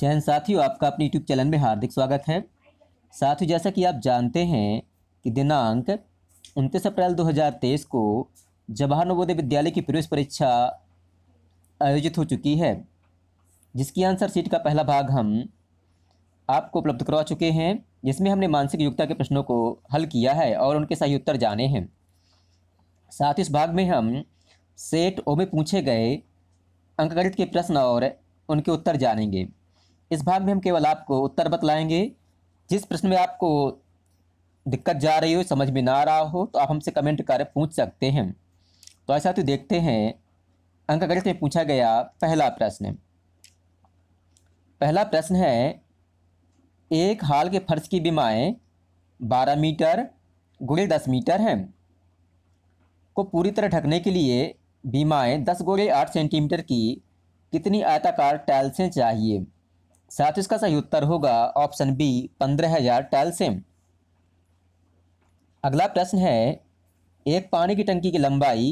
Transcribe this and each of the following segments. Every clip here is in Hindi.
जैन साथियों आपका अपने यूट्यूब चैनल में हार्दिक स्वागत है साथियों जैसा कि आप जानते हैं कि दिनांक उनतीस अप्रैल 2023 को जवाहर नवोदय विद्यालय की प्रवेश परीक्षा आयोजित हो चुकी है जिसकी आंसर सीट का पहला भाग हम आपको उपलब्ध करवा चुके हैं जिसमें हमने मानसिक योग्यता के प्रश्नों को हल किया है और उनके सही उत्तर जाने हैं साथ इस भाग में हम सेट ओ में पूछे गए अंकगणित के प्रश्न और उनके उत्तर जानेंगे इस भाग में हम केवल आपको उत्तर बतलाएंगे जिस प्रश्न में आपको दिक्कत जा रही हो समझ में ना आ रहा हो तो आप हमसे कमेंट कर पूछ सकते हैं तो ऐसा तो देखते हैं अंक गणित में पूछा गया पहला प्रश्न पहला प्रश्न है एक हाल के फर्श की बीमाएँ बारह मीटर गुड़े दस मीटर हैं को पूरी तरह ढकने के लिए बीमाएँ दस गोड़े आठ सेंटीमीटर की कितनी आयताकार टाइल्सें चाहिए साथ इसका सही उत्तर होगा ऑप्शन बी पंद्रह हजार सेम अगला प्रश्न है एक पानी की टंकी की लंबाई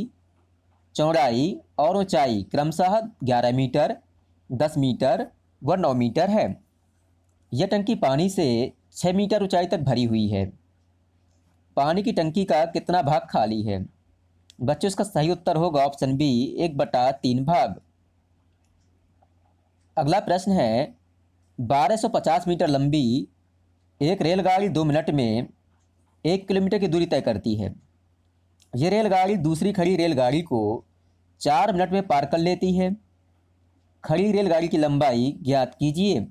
चौड़ाई और ऊंचाई क्रमशः ग्यारह मीटर दस मीटर व नौ मीटर है यह टंकी पानी से छः मीटर ऊंचाई तक भरी हुई है पानी की टंकी का कितना भाग खाली है बच्चों इसका सही उत्तर होगा ऑप्शन बी एक बटा तीन भाग अगला प्रश्न है 1250 मीटर लंबी एक रेलगाड़ी दो मिनट में एक किलोमीटर की दूरी तय करती है यह रेलगाड़ी दूसरी खड़ी रेलगाड़ी को चार मिनट में पार कर लेती है खड़ी रेलगाड़ी की लंबाई ज्ञात कीजिए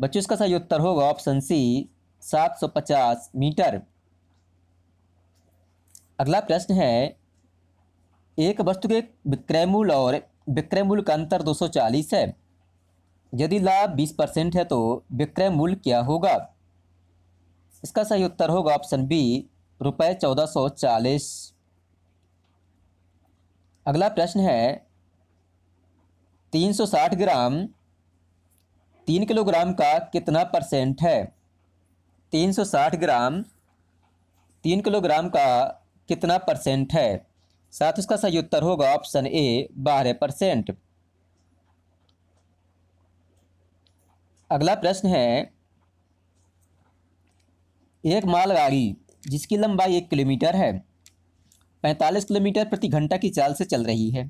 बच्चों इसका सही उत्तर होगा ऑप्शन सी 750 मीटर अगला प्रश्न है एक वस्तु के विक्रय और विक्रय का अंतर 240 है यदि लाभ बीस परसेंट है तो विक्रय मूल्य क्या होगा इसका सही उत्तर होगा ऑप्शन बी रुपये चौदह सौ चालीस अगला प्रश्न है तीन सौ साठ ग्राम तीन किलोग्राम का कितना परसेंट है तीन सौ साठ ग्राम तीन किलोग्राम का कितना परसेंट है साथ उसका सही उत्तर होगा ऑप्शन ए बारह परसेंट अगला प्रश्न है एक मालगाड़ी जिसकी लंबाई एक किलोमीटर है पैंतालीस किलोमीटर प्रति घंटा की चाल से चल रही है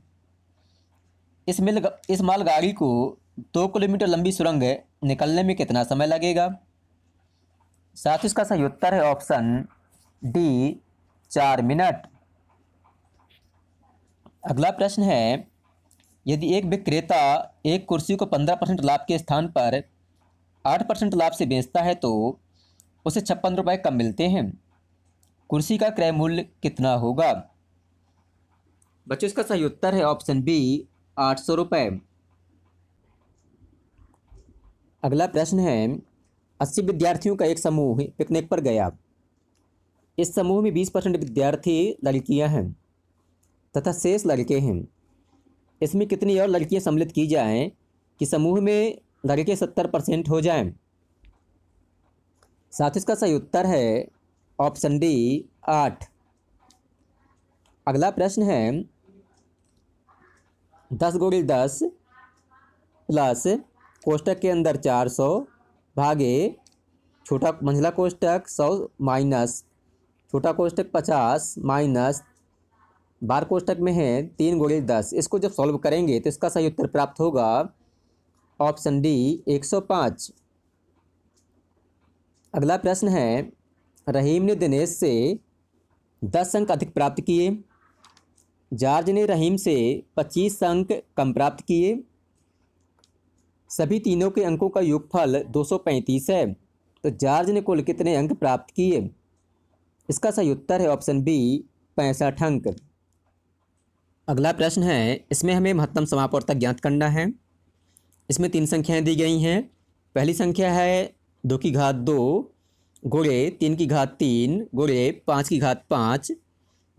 इस मिल इस मालगाड़ी को दो किलोमीटर लंबी सुरंग निकलने में कितना समय लगेगा साथ इसका सही उत्तर है ऑप्शन डी चार मिनट अगला प्रश्न है यदि एक विक्रेता एक कुर्सी को पंद्रह परसेंट लाभ के स्थान पर आठ परसेंट लाभ से बेचता है तो उसे छप्पन रुपये कम मिलते हैं कुर्सी का क्रय मूल्य कितना होगा बच्चों इसका सही उत्तर है ऑप्शन बी आठ सौ रुपये अगला प्रश्न है अस्सी विद्यार्थियों का एक समूह पिकनिक पर गया इस समूह में बीस परसेंट विद्यार्थी लड़कियां हैं तथा शेष लड़के हैं इसमें कितनी और लड़कियां सम्मिलित की जाएं कि समूह में घर के सत्तर परसेंट हो जाए साथ इसका सही उत्तर है ऑप्शन डी आठ अगला प्रश्न है दस गोड़ी दस प्लस कोष्टक के अंदर चार सौ भागे छोटा मंझला कोष्टक सौ माइनस छोटा कोष्टक पचास माइनस बार कोष्टक में है तीन गोड़ी दस इसको जब सॉल्व करेंगे तो इसका सही उत्तर प्राप्त होगा ऑप्शन डी 105 अगला प्रश्न है रहीम ने दिनेश से दस अंक अधिक प्राप्त किए जॉर्ज ने रहीम से पच्चीस अंक कम प्राप्त किए सभी तीनों के अंकों का योगफल 235 है तो जॉर्ज ने कुल कितने अंक प्राप्त किए इसका सही उत्तर है ऑप्शन बी पैंसठ अंक अगला प्रश्न है इसमें हमें महत्तम समापवर्तक ज्ञात करना है इसमें तीन संख्याएं दी गई हैं पहली संख्या है दो की घात दो गुड़े तीन की घात तीन गुड़े पाँच की घात पाँच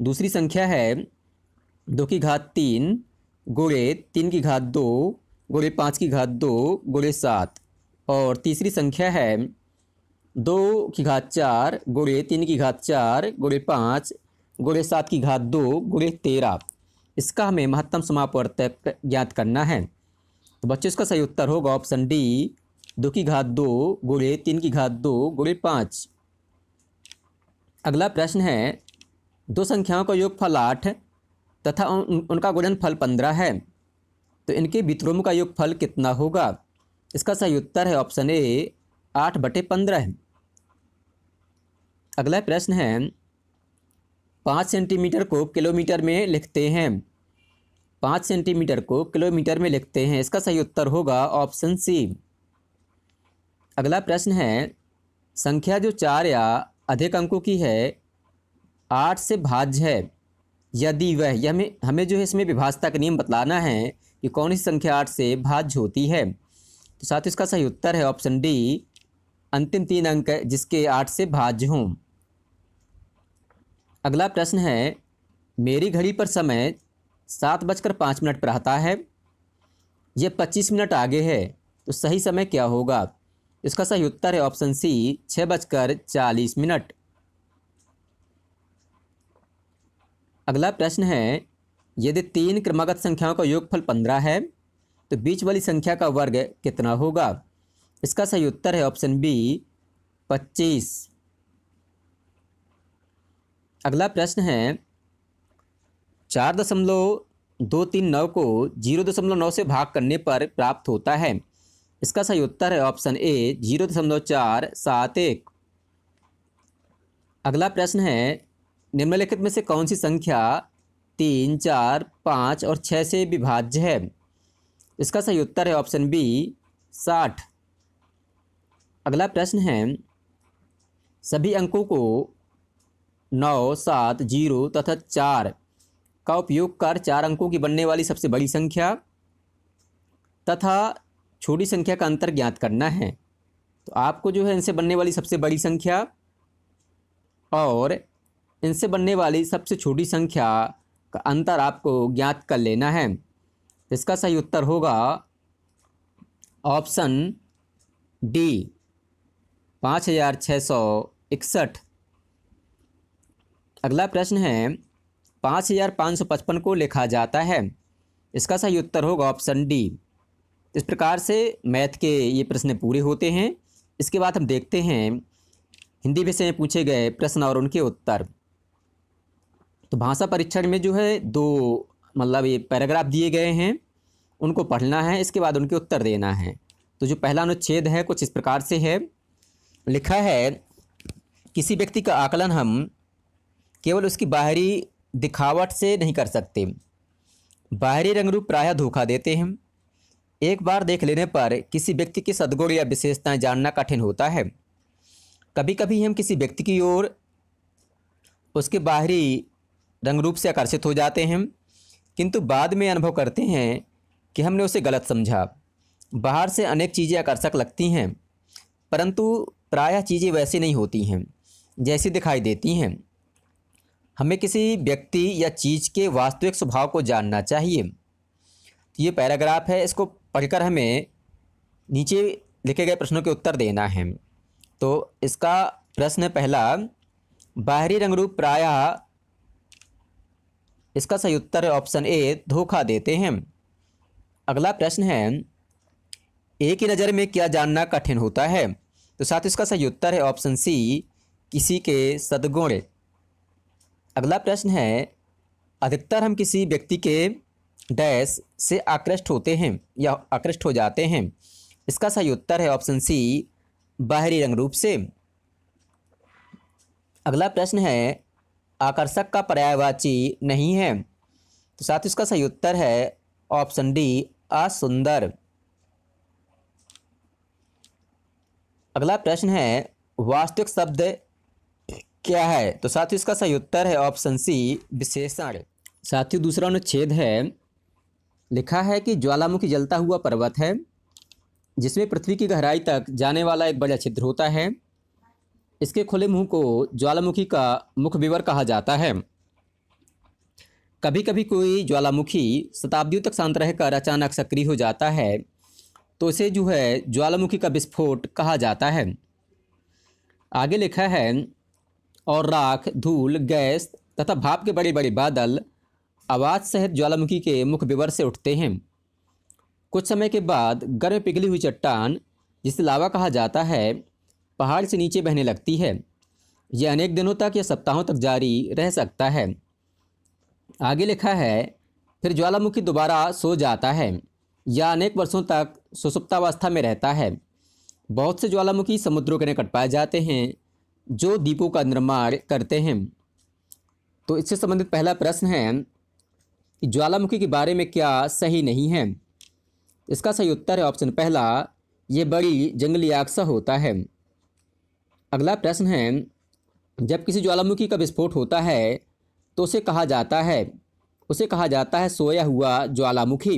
दूसरी संख्या है दो की घात तीन गुड़े तीन की घात दो गुड़े पाँच की घात दो गुड़े सात और तीसरी संख्या है दो की घात चार गुड़े तीन की घात चार गुड़े पाँच गुड़े सात की घात दो गुड़े तेरह इसका हमें महत्तम समापवर्तक ज्ञात करना है तो बच्चों इसका सही उत्तर होगा ऑप्शन डी दो की घात दो गुड़े तीन की घात दो गुड़े पाँच अगला प्रश्न है दो संख्याओं का योग फल आठ तथा उन, उनका फल पंद्रह है तो इनके वित्रोम का योग फल कितना होगा इसका सही उत्तर है ऑप्शन ए आठ बटे पंद्रह अगला प्रश्न है पाँच सेंटीमीटर को किलोमीटर में लिखते हैं पाँच सेंटीमीटर को किलोमीटर में लिखते हैं इसका सही उत्तर होगा ऑप्शन सी अगला प्रश्न है संख्या जो चार या अधिक अंकों की है आठ से भाज्य है यदि वह यह हमें हमें जो है इसमें विभाजता का नियम बतलाना है कि कौन सी संख्या आठ से भाज्य होती है तो साथ ही इसका सही उत्तर है ऑप्शन डी अंतिम तीन अंक जिसके आठ से भाज्य हों अगला प्रश्न है मेरी घड़ी पर समय सात बजकर पाँच मिनट पर आता है ये पच्चीस मिनट आगे है तो सही समय क्या होगा इसका सही उत्तर है ऑप्शन सी छः बजकर चालीस मिनट अगला प्रश्न है यदि तीन क्रमागत संख्याओं का योगफल पंद्रह है तो बीच वाली संख्या का वर्ग कितना होगा इसका सही उत्तर है ऑप्शन बी पच्चीस अगला प्रश्न है चार दशमलव दो तीन नौ को जीरो दशमलव नौ से भाग करने पर प्राप्त होता है इसका सही उत्तर है ऑप्शन ए जीरो दशमलव चार सात एक अगला प्रश्न है निम्नलिखित में से कौन सी संख्या तीन चार पाँच और छः से विभाज्य है इसका सही उत्तर है ऑप्शन बी साठ अगला प्रश्न है सभी अंकों को नौ सात जीरो तथा चार का उपयोग कर चार अंकों की बनने वाली सबसे बड़ी संख्या तथा छोटी संख्या का अंतर ज्ञात करना है तो आपको जो है इनसे बनने वाली सबसे बड़ी संख्या और इनसे बनने वाली सबसे छोटी संख्या का अंतर आपको ज्ञात कर लेना है इसका सही उत्तर होगा ऑप्शन डी पाँच हज़ार छः सौ इकसठ अगला प्रश्न है पाँच हज़ार पाँच सौ पचपन को लिखा जाता है इसका सही उत्तर होगा ऑप्शन डी इस प्रकार से मैथ के ये प्रश्न पूरे होते हैं इसके बाद हम देखते हैं हिंदी विषय में पूछे गए प्रश्न और उनके उत्तर तो भाषा परीक्षण में जो है दो मतलब ये पैराग्राफ दिए गए हैं उनको पढ़ना है इसके बाद उनके उत्तर देना है तो जो पहला अनुच्छेद है कुछ इस प्रकार से है लिखा है किसी व्यक्ति का आकलन हम केवल उसकी बाहरी दिखावट से नहीं कर सकते बाहरी रंग रूप प्रायः धोखा देते हैं एक बार देख लेने पर किसी व्यक्ति की सदगुण या विशेषताएं जानना कठिन होता है कभी कभी हम किसी व्यक्ति की ओर उसके बाहरी रंग रूप से आकर्षित हो जाते हैं किंतु बाद में अनुभव करते हैं कि हमने उसे गलत समझा बाहर से अनेक चीज़ें आकर्षक लगती हैं परंतु प्रायः चीज़ें वैसी नहीं होती हैं जैसी दिखाई देती हैं हमें किसी व्यक्ति या चीज़ के वास्तविक स्वभाव को जानना चाहिए तो ये पैराग्राफ है इसको पढ़कर हमें नीचे लिखे गए प्रश्नों के उत्तर देना है तो इसका प्रश्न पहला बाहरी रूप प्रायः इसका सही उत्तर है ऑप्शन ए धोखा देते हैं अगला प्रश्न है एक ही नज़र में क्या जानना कठिन होता है तो साथ इसका सही उत्तर है ऑप्शन सी किसी के सदगुण अगला प्रश्न है अधिकतर हम किसी व्यक्ति के डैश से आकृष्ट होते हैं या आकृष्ट हो जाते हैं इसका सही उत्तर है ऑप्शन सी बाहरी रंग रूप से अगला प्रश्न है आकर्षक का पर्यायवाची नहीं है तो साथ ही उसका सही उत्तर है ऑप्शन डी असुंदर अगला प्रश्न है वास्तविक शब्द क्या है तो ही इसका सही उत्तर है ऑप्शन सी विशेषण साथ ही दूसरा अनुच्छेद है लिखा है कि ज्वालामुखी जलता हुआ पर्वत है जिसमें पृथ्वी की गहराई तक जाने वाला एक बड़ा छिद्र होता है इसके खुले मुंह को ज्वालामुखी का मुख विवर कहा जाता है कभी कभी कोई ज्वालामुखी शताब्दियों तक शांत रहकर अचानक सक्रिय हो जाता है तो इसे जो है ज्वालामुखी का विस्फोट कहा जाता है आगे लिखा है और राख धूल गैस तथा भाप के बड़े बड़े बादल आवाज़ सहित ज्वालामुखी के मुख विवर से उठते हैं कुछ समय के बाद गर्म पिघली हुई चट्टान जिसे लावा कहा जाता है पहाड़ से नीचे बहने लगती है यह अनेक दिनों तक या सप्ताहों तक जारी रह सकता है आगे लिखा है फिर ज्वालामुखी दोबारा सो जाता है या अनेक वर्षों तक सुसुप्तावस्था में रहता है बहुत से ज्वालामुखी समुद्रों के निकट पाए जाते हैं जो दीपों का निर्माण करते हैं तो इससे संबंधित पहला प्रश्न है कि ज्वालामुखी के बारे में क्या सही नहीं है इसका सही उत्तर है ऑप्शन पहला ये बड़ी जंगली आग सा होता है अगला प्रश्न है जब किसी ज्वालामुखी का विस्फोट होता है तो उसे कहा जाता है उसे कहा जाता है सोया हुआ ज्वालामुखी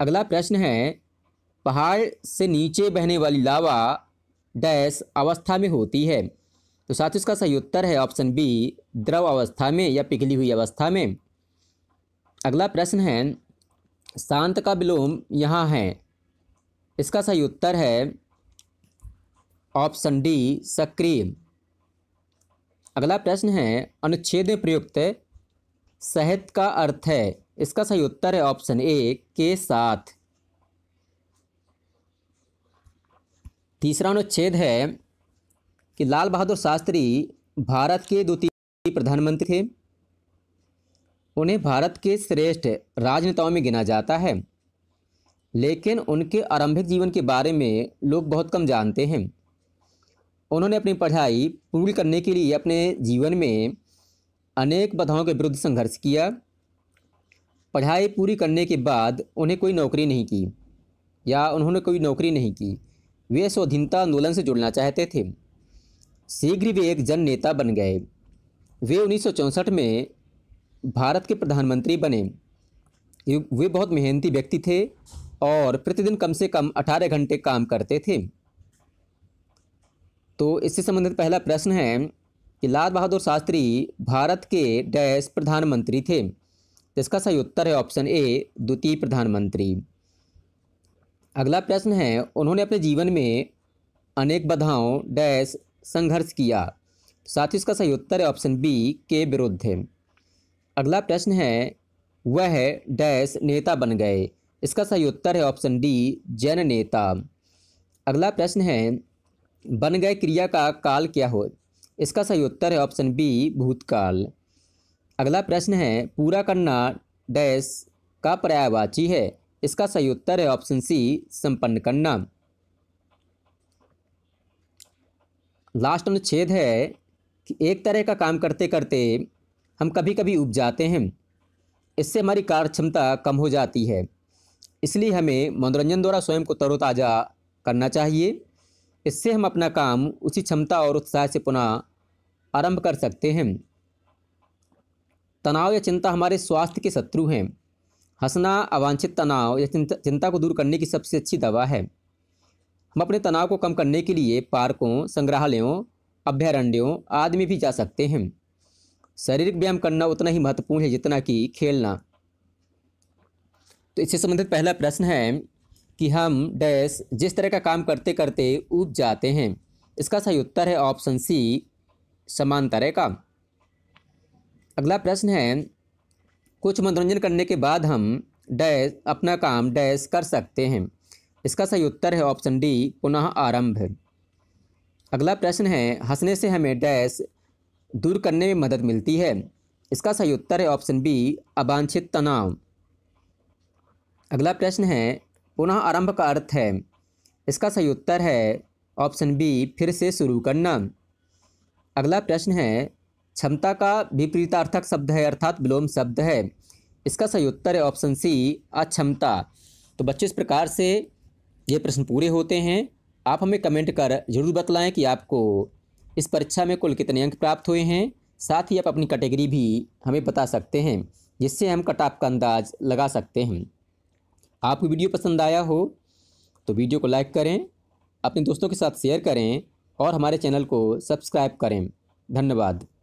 अगला प्रश्न है पहाड़ से नीचे बहने वाली लावा डैश अवस्था में होती है तो साथ इसका सही उत्तर है ऑप्शन बी द्रव अवस्था में या पिघली हुई अवस्था में अगला प्रश्न है शांत का विलोम यहाँ है इसका सही उत्तर है ऑप्शन डी सक्रिय अगला प्रश्न है अनुच्छेद में प्रयुक्त सहित का अर्थ है इसका सही उत्तर है ऑप्शन ए के साथ तीसरा अनुच्छेद है कि लाल बहादुर शास्त्री भारत के द्वितीय प्रधानमंत्री थे उन्हें भारत के श्रेष्ठ राजनेताओं में गिना जाता है लेकिन उनके आरंभिक जीवन के बारे में लोग बहुत कम जानते हैं उन्होंने अपनी पढ़ाई पूरी करने के लिए अपने जीवन में अनेक बाधाओं के विरुद्ध संघर्ष किया पढ़ाई पूरी करने के बाद उन्हें कोई नौकरी नहीं की या उन्होंने कोई नौकरी नहीं की वे स्वाधीनता आंदोलन से जुड़ना चाहते थे शीघ्र वे एक जन नेता बन गए वे उन्नीस में भारत के प्रधानमंत्री बने वे बहुत मेहनती व्यक्ति थे और प्रतिदिन कम से कम 18 घंटे काम करते थे तो इससे संबंधित पहला प्रश्न है कि लाल बहादुर शास्त्री भारत के डैश प्रधानमंत्री थे जिसका सही उत्तर है ऑप्शन ए द्वितीय प्रधानमंत्री अगला प्रश्न है उन्होंने अपने जीवन में अनेक बाधाओं डैश संघर्ष किया साथ ही इसका सही उत्तर है ऑप्शन बी के विरुद्ध है अगला प्रश्न है वह डैश नेता बन गए इसका सही उत्तर है ऑप्शन डी जन नेता अगला प्रश्न है बन गए क्रिया का काल क्या हो इसका सही उत्तर है ऑप्शन बी भूतकाल अगला प्रश्न है पूरा करना डैश का पर्यायवाची है इसका सही उत्तर है ऑप्शन सी संपन्न करना लास्ट अनुच्छेद है कि एक तरह का काम करते करते हम कभी कभी उब जाते हैं इससे हमारी कार्य क्षमता कम हो जाती है इसलिए हमें मनोरंजन द्वारा स्वयं को तरोताज़ा करना चाहिए इससे हम अपना काम उसी क्षमता और उत्साह से पुनः आरंभ कर सकते हैं तनाव या चिंता हमारे स्वास्थ्य के शत्रु हैं हंसना अवांछित तनाव या चिंता को दूर करने की सबसे अच्छी दवा है हम अपने तनाव को कम करने के लिए पार्कों संग्रहालयों अभ्यारण्यों आदि में भी जा सकते हैं शारीरिक व्यायाम करना उतना ही महत्वपूर्ण है जितना कि खेलना तो इससे संबंधित पहला प्रश्न है कि हम डैश जिस तरह का काम करते करते ऊब जाते हैं इसका सही उत्तर है ऑप्शन सी समान तरह का अगला प्रश्न है कुछ मनोरंजन करने के बाद हम डैश अपना काम डैश कर सकते हैं इसका सही उत्तर है ऑप्शन डी पुनः आरंभ अगला प्रश्न है हंसने से हमें डैश दूर करने में मदद मिलती है इसका सही उत्तर है ऑप्शन बी अबांछित तनाव अगला प्रश्न है पुनः आरंभ का अर्थ है इसका सही उत्तर है ऑप्शन बी फिर से शुरू करना अगला प्रश्न है क्षमता का विपरीतार्थक शब्द है अर्थात विलोम शब्द है इसका सही उत्तर है ऑप्शन सी अक्षमता तो बच्चों इस प्रकार से ये प्रश्न पूरे होते हैं आप हमें कमेंट कर जरूर बतलाएं कि आपको इस परीक्षा में कुल कितने अंक प्राप्त हुए हैं साथ ही आप अपनी कैटेगरी भी हमें बता सकते हैं जिससे हम कट ऑफ का अंदाज लगा सकते हैं आपको वीडियो पसंद आया हो तो वीडियो को लाइक करें अपने दोस्तों के साथ शेयर करें और हमारे चैनल को सब्सक्राइब करें धन्यवाद